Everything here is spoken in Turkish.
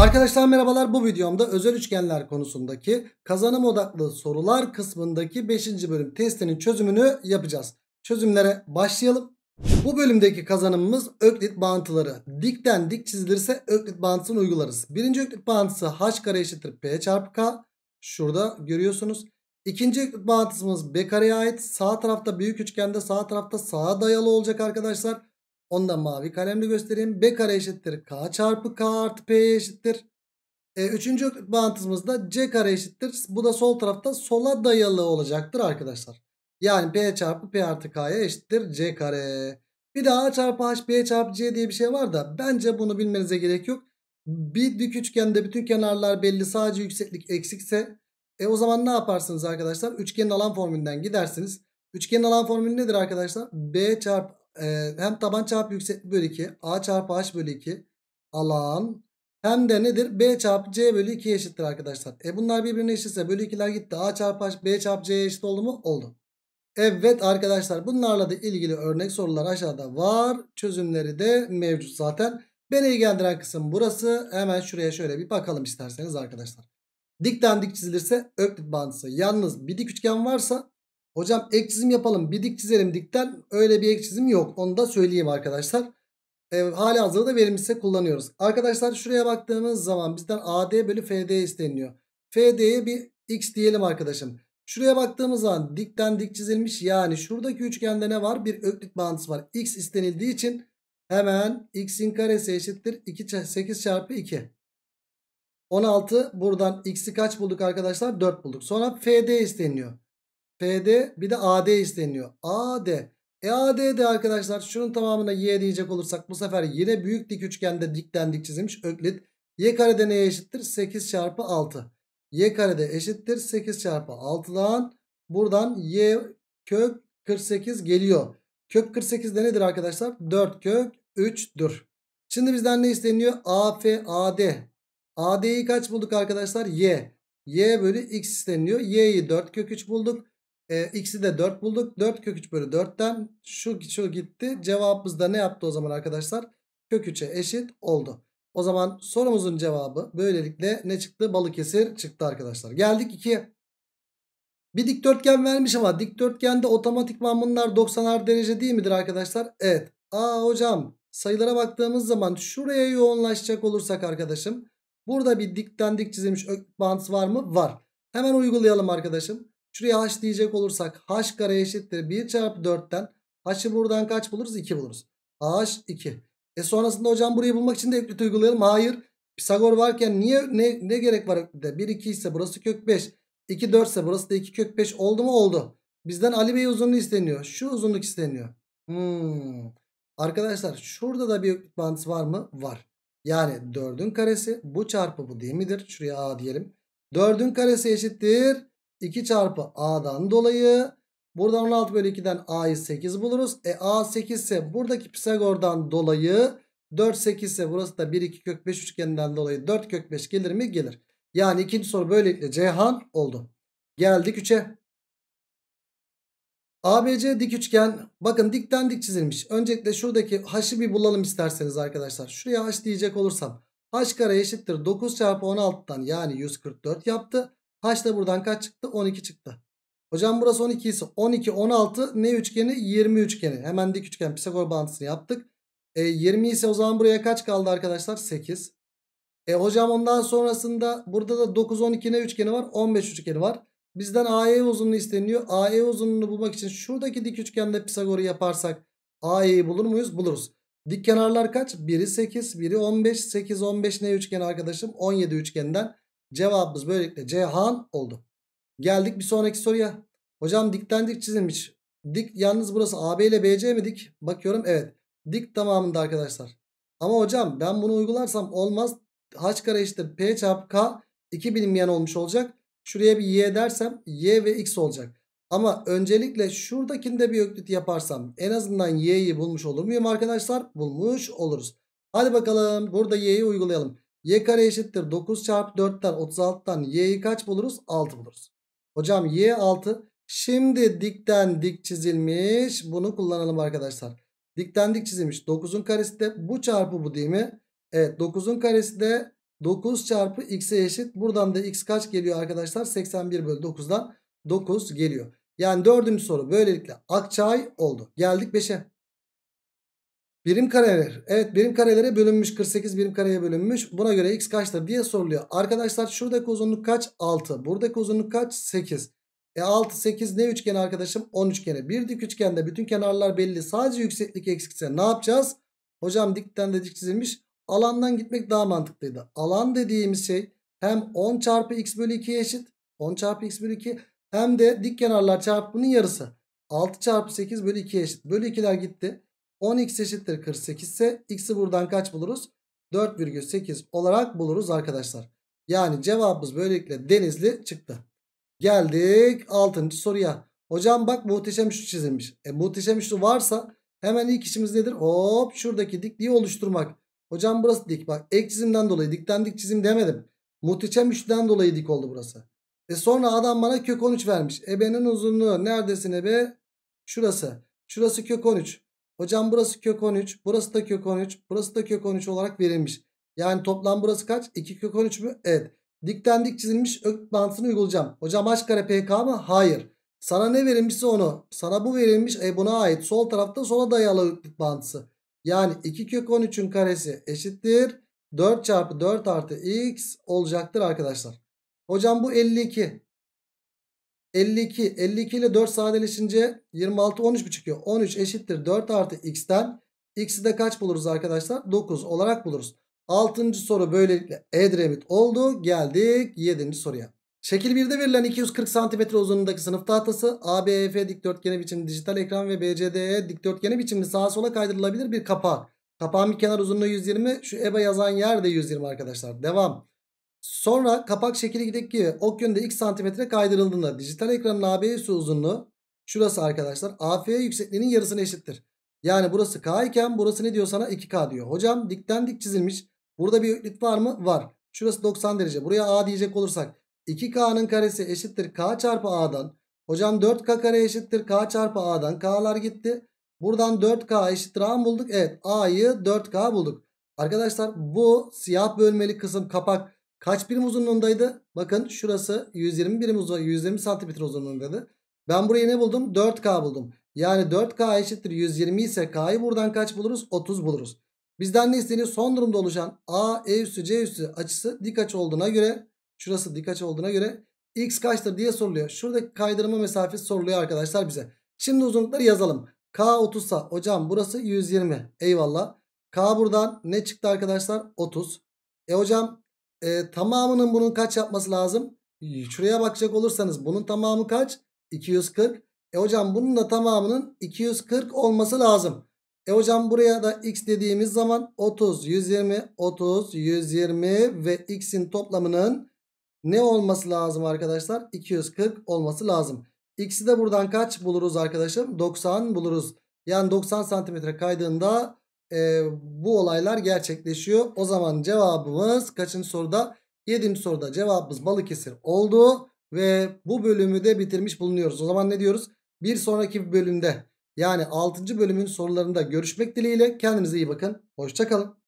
Arkadaşlar merhabalar bu videomda özel üçgenler konusundaki kazanım odaklı sorular kısmındaki 5. bölüm testinin çözümünü yapacağız. Çözümlere başlayalım. Bu bölümdeki kazanımımız öklit bağıntıları. Dikten dik çizilirse öklit bağıntısını uygularız. Birinci öklit bağıntısı h kare eşittir p çarpı k. Şurada görüyorsunuz. İkinci öklit bağıntısımız b kareye ait. Sağ tarafta büyük üçgende sağ tarafta sağa dayalı olacak arkadaşlar. Onu da mavi kalemle göstereyim. B kare eşittir K çarpı K artı p eşittir. E, üçüncü da C kare eşittir. Bu da sol tarafta sola dayalı olacaktır arkadaşlar. Yani P çarpı P artı K'ya eşittir C kare. Bir daha A çarpı H, B çarpı C diye bir şey var da bence bunu bilmenize gerek yok. Bir dik üçgende bütün kenarlar belli sadece yükseklik eksikse e o zaman ne yaparsınız arkadaşlar? Üçgenin alan formülünden gidersiniz. Üçgenin alan formülü nedir arkadaşlar? B çarpı e, hem taban çarpı yükseklik bölü 2 A çarpı H bölü 2 alan hem de nedir? B çarpı C bölü 2 eşittir arkadaşlar. E bunlar birbirine eşitse bölü 2'ler gitti. A çarpı H B çarpı c eşit oldu mu? Oldu. Evet arkadaşlar bunlarla da ilgili örnek sorular aşağıda var. Çözümleri de mevcut zaten. Beni ilgilendiren kısım burası. Hemen şuraya şöyle bir bakalım isterseniz arkadaşlar. Dikten dik çizilirse öklit bağıntısı. Yalnız bir dik üçgen varsa Hocam ek çizim yapalım. Bir dik çizelim dikten. Öyle bir ek çizim yok. Onu da söyleyeyim arkadaşlar. E, ee, hali hazırda verilmişse kullanıyoruz. Arkadaşlar şuraya baktığımız zaman bizden AD bölü FD isteniyor. FD'ye bir X diyelim arkadaşım. Şuraya baktığımız zaman dikten dik çizilmiş. Yani şuradaki üçgende ne var? Bir öklit bağıntısı var. X istenildiği için hemen x'in karesi eşittir 2, 8 çarpı 2. 16 buradan x'i kaç bulduk arkadaşlar? 4 bulduk. Sonra FD isteniyor. PD bir de AD isteniyor. AD. E de arkadaşlar şunun tamamına Y diyecek olursak bu sefer yine büyük dik üçgende dikten çizilmiş öklit. Y kare de neye eşittir? 8 çarpı 6. Y kare de eşittir 8 çarpı 6'dan buradan Y kök 48 geliyor. Kök 48 de nedir arkadaşlar? 4 kök 3'dür. Şimdi bizden ne isteniyor? AF AD. AD'yi kaç bulduk arkadaşlar? Y. Y bölü X isteniyor. Y'yi 4 kök 3 bulduk. E, x'i de 4 bulduk. 4 kök 3 bölü 4'ten şu, şu gitti. Cevabımız da ne yaptı o zaman arkadaşlar? Kök 3'e eşit oldu. O zaman sorumuzun cevabı böylelikle ne çıktı? Balıkesir çıktı arkadaşlar. Geldik 2'ye. Bir dikdörtgen vermiş ama dikdörtgende otomatikman bunlar 90'ar derece değil midir arkadaşlar? Evet. Aa hocam sayılara baktığımız zaman şuraya yoğunlaşacak olursak arkadaşım. Burada bir dikten dik çizilmiş ök bağıntısı var mı? Var. Hemen uygulayalım arkadaşım. Şuraya h diyecek olursak h kare eşittir 1 çarpı 4'ten. h'ı buradan kaç buluruz? 2 buluruz. h 2. E sonrasında hocam burayı bulmak için de Evklit uygulayalım. Hayır. Pisagor varken niye ne, ne gerek var Evklit'e? 1 2 ise burası kök 5. 2 4 ise burası da 2 kök 5 oldu mu? Oldu. Bizden Ali Bey uzunluğu isteniyor. Şu uzunluk isteniyor. Hmm. Arkadaşlar şurada da bir Evklit bağıntısı var mı? Var. Yani 4'ün karesi bu çarpı bu değil midir? Şuraya a diyelim. 4'ün karesi eşittir 2 çarpı A'dan dolayı buradan 16 bölü 2'den A'yı 8 buluruz. E A 8 ise buradaki Pisagor'dan dolayı 4 8 ise burası da 1 2 kök 5 üçgeninden dolayı 4 kök 5 gelir mi? Gelir. Yani ikinci soru böylelikle Ceyhan oldu. Geldik 3'e. ABC dik üçgen bakın dikten dik çizilmiş. Öncelikle şuradaki h'ı bir bulalım isterseniz arkadaşlar. Şuraya h diyecek olursam h kare eşittir 9 çarpı 16'dan yani 144 yaptı. Kaç da buradan kaç çıktı? 12 çıktı. Hocam burası 12 ise 12 16 ne üçgeni? 20 üçgeni. Hemen dik üçgen Pisagor bağıntısını yaptık. E, 20 ise o zaman buraya kaç kaldı arkadaşlar? 8. E hocam ondan sonrasında burada da 9 12 ne üçgeni var? 15 üçgeni var. Bizden AE uzunluğu isteniyor. AE uzunluğunu bulmak için şuradaki dik üçgende Pisagor'u yaparsak AE'yi bulur muyuz? Buluruz. Dik kenarlar kaç? Biri 8, biri 15. 8 15 ne üçgeni arkadaşım? 17 üçgenden. Cevabımız böylelikle Cihan oldu. Geldik bir sonraki soruya. Hocam dikten dik çizilmiş. Dik yalnız burası AB ile BC mi dik? Bakıyorum evet. Dik tamamında arkadaşlar. Ama hocam ben bunu uygularsam olmaz. H kare eşittir P çarpı K 2 bilinmeyen olmuş olacak. Şuraya bir Y dersem Y ve X olacak. Ama öncelikle şuradakinde bir öklüt yaparsam en azından y'yi bulmuş olur muyum arkadaşlar? Bulmuş oluruz. Hadi bakalım burada y'yi uygulayalım. Y kare eşittir 9 çarpı 4'ten 36'tan y'yi kaç buluruz? 6 buluruz. Hocam y 6. Şimdi dikten dik çizilmiş. Bunu kullanalım arkadaşlar. Dikten dik çizilmiş. 9'un karesi de bu çarpı bu değil mi? Evet 9'un karesi de 9 çarpı x'e eşit. Buradan da x kaç geliyor arkadaşlar? 81 bölü 9'dan 9 geliyor. Yani dördüncü soru böylelikle Akçay oldu. Geldik 5'e. Birim kareler. Evet birim karelere bölünmüş. 48 birim kareye bölünmüş. Buna göre x kaçtır diye soruluyor. Arkadaşlar şuradaki uzunluk kaç? 6. Buradaki uzunluk kaç? 8. E 6, 8 ne üçgeni arkadaşım? 10 üçgeni. Bir dik üçgende bütün kenarlar belli. Sadece yükseklik eksikse ne yapacağız? Hocam dikten de dik çizilmiş. Alandan gitmek daha mantıklıydı. Alan dediğimiz şey hem 10 çarpı x bölü 2 eşit. 10 çarpı x bölü 2 hem de dik kenarlar çarpımının yarısı. 6 çarpı 8 bölü 2 eşit. Bölü 2'ler gitti. 10x eşittir 48 ise x'i buradan kaç buluruz? 4,8 olarak buluruz arkadaşlar. Yani cevabımız böylelikle denizli çıktı. Geldik 6. soruya. Hocam bak muhteşem üçlü çizilmiş. E, muhteşem üçlü varsa hemen ilk işimiz nedir? Hop şuradaki dikliği oluşturmak. Hocam burası dik. Bak ek çizimden dolayı dikten dik çizim demedim. Muhteşem üçlüden dolayı dik oldu burası. E sonra adam bana kök 13 vermiş. Ebenin uzunluğu neredesine ebe? Şurası. Şurası kök 13. Hocam burası kök 13. Burası da kök 13. Burası da kök 13 olarak verilmiş. Yani toplam burası kaç? 2 kök 13 mü? Evet. Dikten dik çizilmiş ök mantığını uygulayacağım. Hocam h kare pk mı? Hayır. Sana ne verilmişse onu. Sana bu verilmiş. E buna ait. Sol tarafta sola dayalı öklük mantısı. Yani 2 kök 13'ün karesi eşittir. 4 çarpı 4 artı x olacaktır arkadaşlar. Hocam bu 52. 52. 52 ile 4 sadeleşince 26 13 mi çıkıyor? 13 eşittir 4 artı x'ten. X'i de kaç buluruz arkadaşlar? 9 olarak buluruz. 6. soru böylelikle Edremit oldu. Geldik 7. soruya. Şekil 1'de verilen 240 cm uzunluğundaki sınıf tahtası ABF dikdörtgeni biçimli dijital ekran ve BCDE dikdörtgeni biçimli sağa sola kaydırılabilir bir kapak. Kapağın bir kenar uzunluğu 120. Şu EBA yazan yer de 120 arkadaşlar. Devam. Sonra kapak şekildeki ok yönünde x santimetre kaydırıldığında dijital ekranın ABC uzunluğu şurası arkadaşlar AF yüksekliğinin yarısına eşittir. Yani burası K iken burası ne diyor sana 2K diyor. Hocam dikten dik çizilmiş. Burada bir öklit var mı? Var. Şurası 90 derece. Buraya A diyecek olursak 2K'nın karesi eşittir K çarpı A'dan. Hocam 4K kare eşittir K çarpı A'dan. K'lar gitti. Buradan 4K eşittir A bulduk? Evet A'yı 4K bulduk. Arkadaşlar bu siyah bölmeli kısım kapak Kaç birim uzunluğundaydı? Bakın şurası 120 birim uzun, 120 santimetre uzunluğundaydı. Ben burayı ne buldum? 4K buldum. Yani 4K eşittir 120 ise K'yı buradan kaç buluruz? 30 buluruz. Bizden ne isteniyor? Son durumda oluşan A, E üstü C üstü açısı dik açı olduğuna göre şurası dik açı olduğuna göre X kaçtır diye soruluyor. Şuradaki kaydırma mesafesi soruluyor arkadaşlar bize. Şimdi uzunlukları yazalım. K 30 sa hocam burası 120. Eyvallah. K buradan ne çıktı arkadaşlar? 30. E hocam e, tamamının bunun kaç yapması lazım? Şuraya bakacak olursanız bunun tamamı kaç? 240. E hocam bunun da tamamının 240 olması lazım. E hocam buraya da x dediğimiz zaman 30, 120, 30, 120 ve x'in toplamının ne olması lazım arkadaşlar? 240 olması lazım. X'i de buradan kaç buluruz arkadaşım? 90 buluruz. Yani 90 santimetre kaydığında e, bu olaylar gerçekleşiyor. O zaman cevabımız kaçıncı soruda? Yedinci soruda cevabımız Balıkesir oldu. Ve bu bölümü de bitirmiş bulunuyoruz. O zaman ne diyoruz? Bir sonraki bölümde yani 6. bölümün sorularında görüşmek dileğiyle. Kendinize iyi bakın. Hoşçakalın.